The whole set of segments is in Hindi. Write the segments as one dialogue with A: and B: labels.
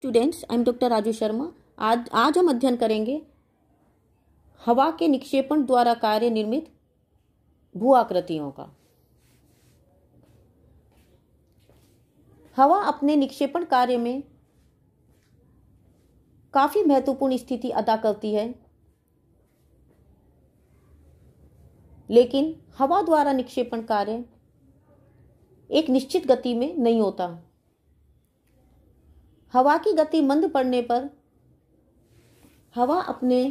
A: students I am doctor Raju Sharma आज आज हम अध्ययन करेंगे हवा के निक्षेपण द्वारा कार्य निर्मित भू आकृतियों का हवा अपने निक्षेपण कार्य में काफ़ी महत्वपूर्ण स्थिति अदा करती है लेकिन हवा द्वारा निक्षेपण कार्य एक निश्चित गति में नहीं होता हवा की गति मंद पड़ने पर हवा अपने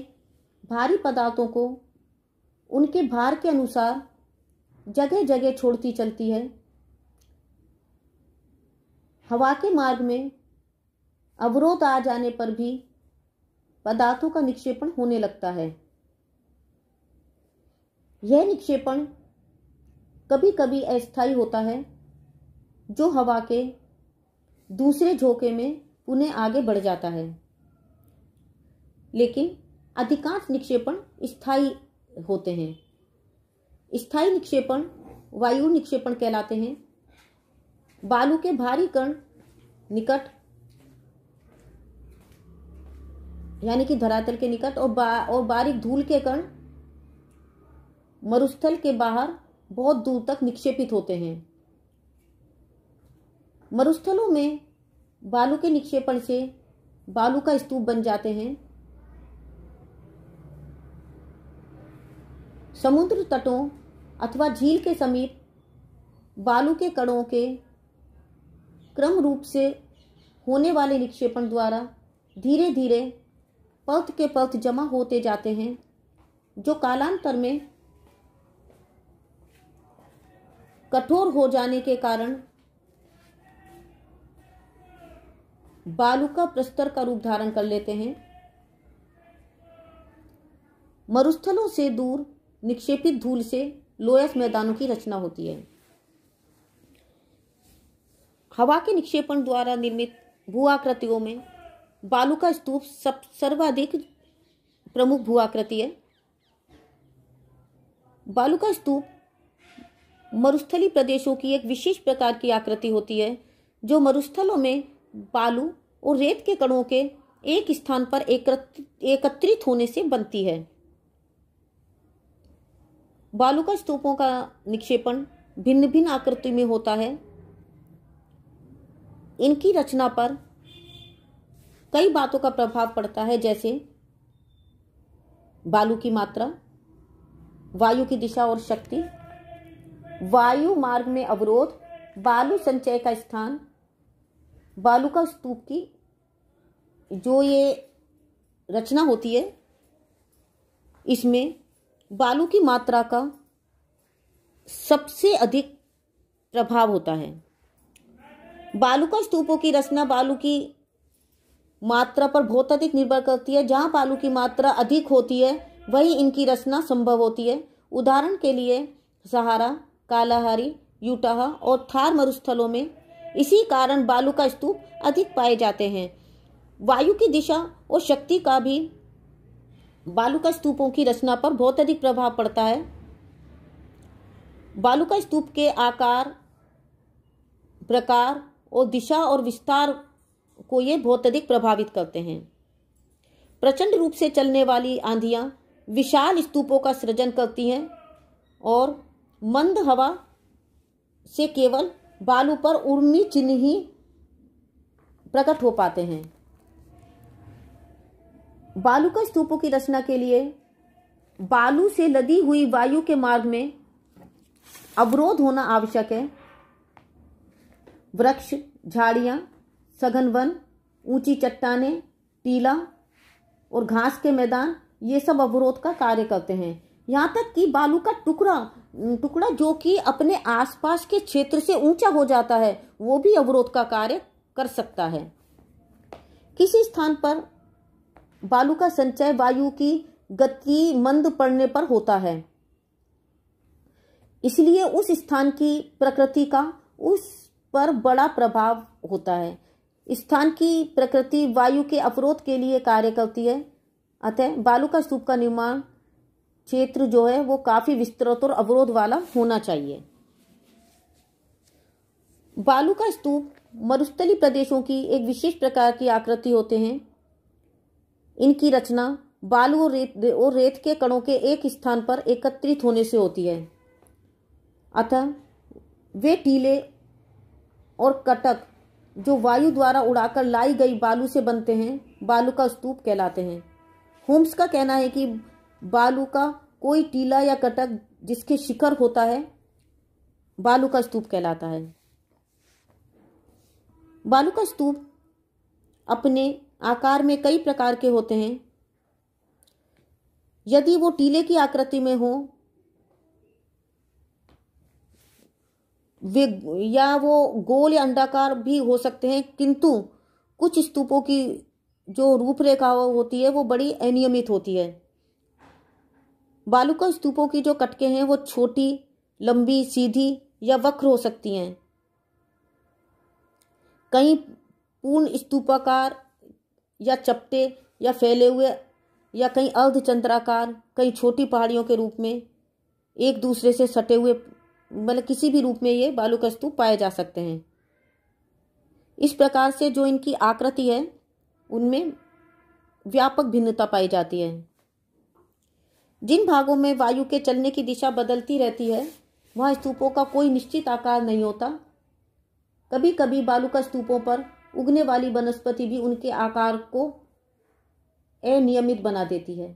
A: भारी पदार्थों को उनके भार के अनुसार जगह जगह छोड़ती चलती है हवा के मार्ग में अवरोध आ जाने पर भी पदार्थों का निक्षेपण होने लगता है यह निक्षेपण कभी कभी अस्थायी होता है जो हवा के दूसरे झोंके में उन्हें आगे बढ़ जाता है लेकिन अधिकांश निक्षेपण स्थायी होते हैं स्थायी निक्षेपण वायु निक्षेपण कहलाते हैं बालू के भारी कण निकट यानी कि धरातल के निकट और बा, और बारीक धूल के कण मरुस्थल के बाहर बहुत दूर तक निक्षेपित होते हैं मरुस्थलों में बालू के निक्षेपण से बालू का स्तूप बन जाते हैं समुद्र तटों अथवा झील के समीप बालू के कणों के क्रम रूप से होने वाले निक्षेपण द्वारा धीरे धीरे पर्थ के पर्थ जमा होते जाते हैं जो कालांतर में कठोर हो जाने के कारण बालू का प्रस्तर का रूप धारण कर लेते हैं मरुस्थलों से दूर निक्षेपित धूल से लोयस मैदानों की रचना होती है हवा के निक्षेपण द्वारा निर्मित भू आकृतियों में बालू का स्तूप सब सर्वाधिक प्रमुख भू आकृति है बालू का स्तूप मरुस्थली प्रदेशों की एक विशेष प्रकार की आकृति होती है जो मरुस्थलों में बालू और रेत के कणों के एक स्थान पर एकत्रित होने से बनती है बालू का स्तूपों का निक्षेपण भिन्न भिन्न आकृति में होता है इनकी रचना पर कई बातों का प्रभाव पड़ता है जैसे बालू की मात्रा वायु की दिशा और शक्ति वायु मार्ग में अवरोध बालू संचय का स्थान बालुका स्तूप की जो ये रचना होती है इसमें बालू की मात्रा का सबसे अधिक प्रभाव होता है बालुका स्तूपों की रचना बालू की मात्रा पर बहुत अधिक निर्भर करती है जहाँ बालू की मात्रा अधिक होती है वही इनकी रचना संभव होती है उदाहरण के लिए सहारा कालाहारी यूटाहा और थार मरुस्थलों में इसी कारण बालू का स्तूप अधिक पाए जाते हैं वायु की दिशा और शक्ति का भी बालू का स्तूपों की रचना पर बहुत अधिक प्रभाव पड़ता है बालू का स्तूप के आकार प्रकार और दिशा और विस्तार को ये बहुत अधिक प्रभावित करते हैं प्रचंड रूप से चलने वाली आंधियाँ विशाल स्तूपों का सृजन करती हैं और मंद हवा से केवल बालू पर उर्मी चिन्ह ही प्रकट हो पाते हैं बालू का स्तूपों की रचना के लिए बालू से लदी हुई वायु के मार्ग में अवरोध होना आवश्यक है वृक्ष झाड़ियां सघन वन ऊंची चट्टाने टीला और घास के मैदान ये सब अवरोध का कार्य करते हैं यहाँ तक कि बालू का टुकड़ा टुकड़ा जो कि अपने आसपास के क्षेत्र से ऊंचा हो जाता है वो भी अवरोध का कार्य कर सकता है किसी स्थान पर बालू का संचय वायु की गति मंद पड़ने पर होता है इसलिए उस स्थान की प्रकृति का उस पर बड़ा प्रभाव होता है स्थान की प्रकृति वायु के अवरोध के लिए कार्य करती है अतः बालू का स्तूप का निर्माण क्षेत्र जो है वो काफ़ी विस्तृत और अवरोध वाला होना चाहिए बालू का स्तूप मरुस्थली प्रदेशों की एक विशेष प्रकार की आकृति होते हैं इनकी रचना बालू और रेत और रेत के कणों के एक स्थान पर एकत्रित होने से होती है अतः वे टीले और कटक जो वायु द्वारा उड़ाकर लाई गई बालू से बनते हैं बालू का स्तूप कहलाते हैं होम्स का कहना है कि बालू का कोई टीला या कटक जिसके शिखर होता है बालू का स्तूप कहलाता है बालू का स्तूप अपने आकार में कई प्रकार के होते हैं यदि वो टीले की आकृति में हो वे या वो गोल या अंडाकार भी हो सकते हैं किंतु कुछ स्तूपों की जो रूपरेखा होती है वो बड़ी अनियमित होती है बालुका स्तूपों की जो कटके हैं वो छोटी लंबी सीधी या वक्र हो सकती हैं कई पूर्ण स्तूपाकार या चपटे या फैले हुए या कहीं अर्धचंद्राकार कई छोटी पहाड़ियों के रूप में एक दूसरे से सटे हुए मतलब किसी भी रूप में ये बालू का स्तूप पाए जा सकते हैं इस प्रकार से जो इनकी आकृति है उनमें व्यापक भिन्नता पाई जाती है जिन भागों में वायु के चलने की दिशा बदलती रहती है वहाँ स्तूपों का कोई निश्चित आकार नहीं होता कभी कभी बालुका स्तूपों पर उगने वाली वनस्पति भी उनके आकार को अनियमित बना देती है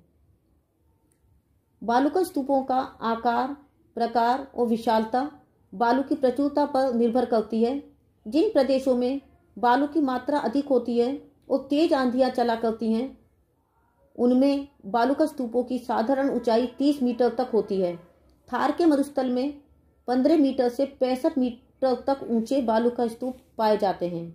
A: बालुका स्तूपों का आकार प्रकार और विशालता बालू की प्रचुरता पर निर्भर करती है जिन प्रदेशों में बालू की मात्रा अधिक होती है और तेज आंधियाँ चला करती हैं उनमें बालुका स्तूपों की साधारण ऊंचाई 30 मीटर तक होती है थार के मरुस्थल में 15 मीटर से पैंसठ मीटर तक ऊंचे बालुका स्तूप पाए जाते हैं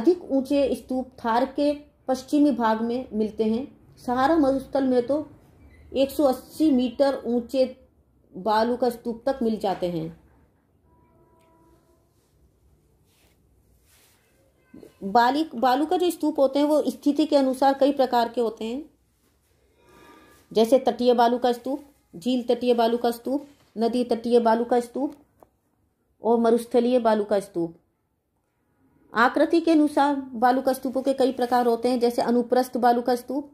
A: अधिक ऊंचे स्तूप थार के पश्चिमी भाग में मिलते हैं सहारा मरुस्थल में तो 180 मीटर ऊंचे बालू का स्तूप तक मिल जाते हैं बाली बालू का जो स्तूप होते हैं वो स्थिति के अनुसार कई प्रकार के होते हैं जैसे तटीय बालू का स्तूप झील तटीय बालू का स्तूप नदी तटीय बालू का स्तूप और मरुस्थलीय बालू का स्तूप आकृति के अनुसार बालू का स्तूपों के कई प्रकार होते हैं जैसे अनुप्रस्थ बालू का स्तूप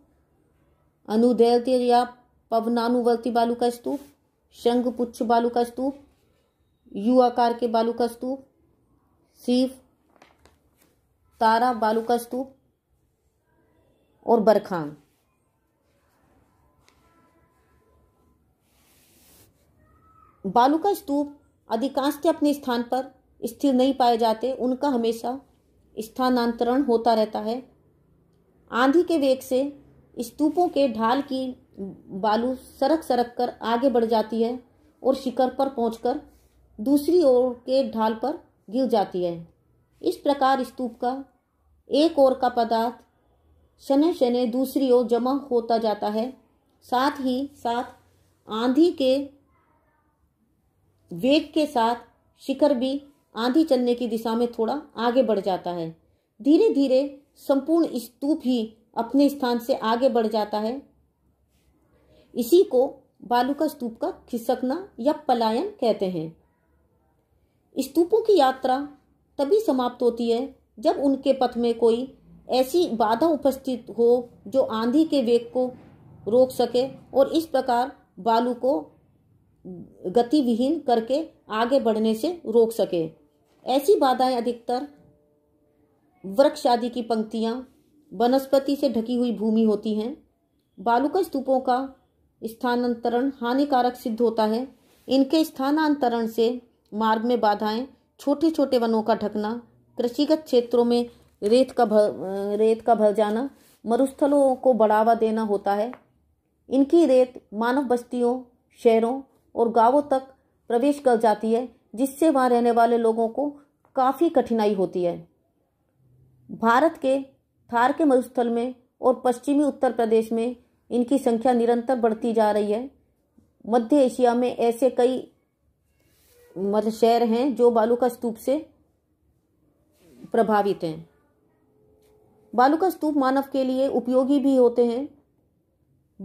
A: अनुदैत या पवनानुवर्ती बालू का स्तूप शंख पुच्छ बालू का स्तूप यू आकार के बालू का स्तूप सीफ तारा बालू का स्तूप और बरखान बालू का स्तूप के अपने स्थान पर स्थिर नहीं पाए जाते उनका हमेशा स्थानांतरण होता रहता है आंधी के वेग से स्तूपों के ढाल की बालू सरक सरक कर आगे बढ़ जाती है और शिखर पर पहुंचकर दूसरी ओर के ढाल पर गिर जाती है इस प्रकार स्तूप का एक ओर का पदार्थ शनि शनि दूसरी ओर जमा होता जाता है साथ ही साथ आंधी के वेग के साथ शिखर भी आंधी चलने की दिशा में थोड़ा आगे बढ़ जाता है धीरे धीरे संपूर्ण स्तूप ही अपने स्थान से आगे बढ़ जाता है इसी को बालुका स्तूप का खिसकना या पलायन कहते हैं स्तूपों की यात्रा तभी समाप्त होती है जब उनके पथ में कोई ऐसी बाधा उपस्थित हो जो आंधी के वेग को रोक सके और इस प्रकार बालू को गति विहीन करके आगे बढ़ने से रोक सके ऐसी बाधाएं अधिकतर वृक्ष आदि की पंक्तियां वनस्पति से ढकी हुई भूमि होती हैं बालुका स्तूपों का स्थानांतरण हानिकारक सिद्ध होता है इनके स्थानांतरण से मार्ग में बाधाएं छोटे छोटे वनों का ढकना कृषिगत क्षेत्रों में रेत का भर रेत का भर जाना मरुस्थलों को बढ़ावा देना होता है इनकी रेत मानव बस्तियों शहरों और गांवों तक प्रवेश कर जाती है जिससे वहाँ रहने वाले लोगों को काफ़ी कठिनाई होती है भारत के थार के मरुस्थल में और पश्चिमी उत्तर प्रदेश में इनकी संख्या निरंतर बढ़ती जा रही है मध्य एशिया में ऐसे कई मतलब शहर हैं जो का स्तूप से प्रभावित हैं का स्तूप मानव के लिए उपयोगी भी होते हैं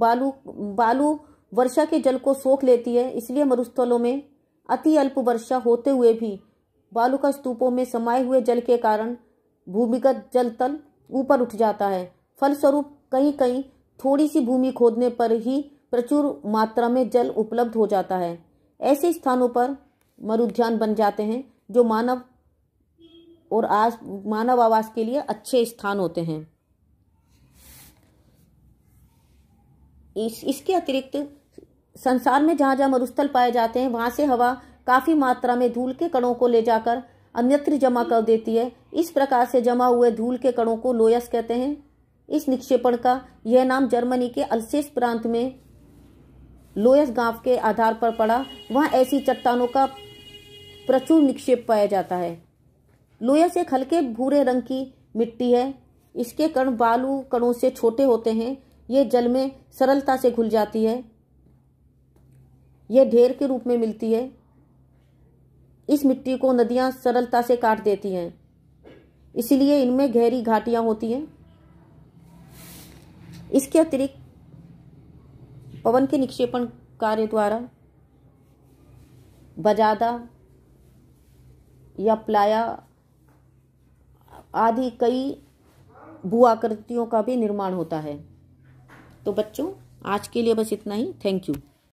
A: बालू बालू वर्षा के जल को सोख लेती है इसलिए मरुस्थलों में अति अल्प वर्षा होते हुए भी का स्तूपों में समाये हुए जल के कारण भूमिगत जल तल ऊपर उठ जाता है फलस्वरूप कहीं कहीं थोड़ी सी भूमि खोदने पर ही प्रचुर मात्रा में जल उपलब्ध हो जाता है ऐसे स्थानों पर मरुद्यान बन जाते हैं जो मानव और आज मानव आवास के लिए अच्छे स्थान होते हैं इस इसके अतिरिक्त संसार में जहां जहां मरुस्थल पाए जाते हैं वहां से हवा काफ़ी मात्रा में धूल के कणों को ले जाकर अन्यत्र जमा कर देती है इस प्रकार से जमा हुए धूल के कणों को लोयस कहते हैं इस निक्षेपण का यह नाम जर्मनी के अलसेस प्रांत में लोयस गांव के आधार पर पड़ा वहां ऐसी चट्टानों का प्रचुर निक्षेप पाया जाता है लोयस एक हल्के भूरे रंग की मिट्टी है इसके कण बालू कणों से छोटे होते हैं ये जल में सरलता से घुल जाती है यह ढेर के रूप में मिलती है इस मिट्टी को नदियां सरलता से काट देती हैं इसलिए इनमें गहरी घाटियां होती हैं इसके अतिरिक्त पवन के निक्षेपण कार्य द्वारा बजादा या प्लाया आदि कई भू आकृतियों का भी निर्माण होता है तो बच्चों आज के लिए बस इतना ही थैंक यू